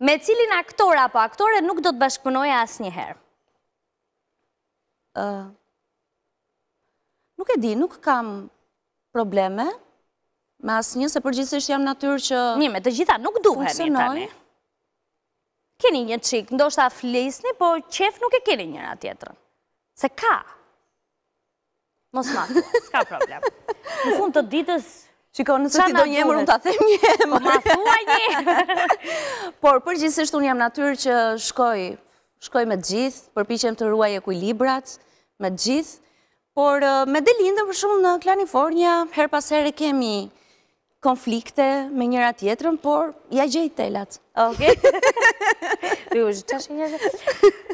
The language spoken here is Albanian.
me cilin aktor apo aktore nuk do të bashkëpunoja asë njëherë. Nuk e di, nuk kam probleme, me asë një, se përgjithës jam natyrë që... Një, me të gjitha nuk duhet. një tani. Keni një qikë, ndoshta flisni, po qef nuk e keni njëra tjetërë. Se ka. Mos ma, s'ka problem. Në fund të ditës... Qikon, nësë ti do një emër, më të athem një emër. Po ma thua një Por, për unë jam natyrë që shkoj, shkoj me gjithë, përpichem të ruaj e kujlibrat, me gjithë, por uh, me delindë për shumë në Klanifornia, her pas her kemi konflikte me njëra tjetërën, por, ja gjejtë telat. Ok? Rujë, që që që që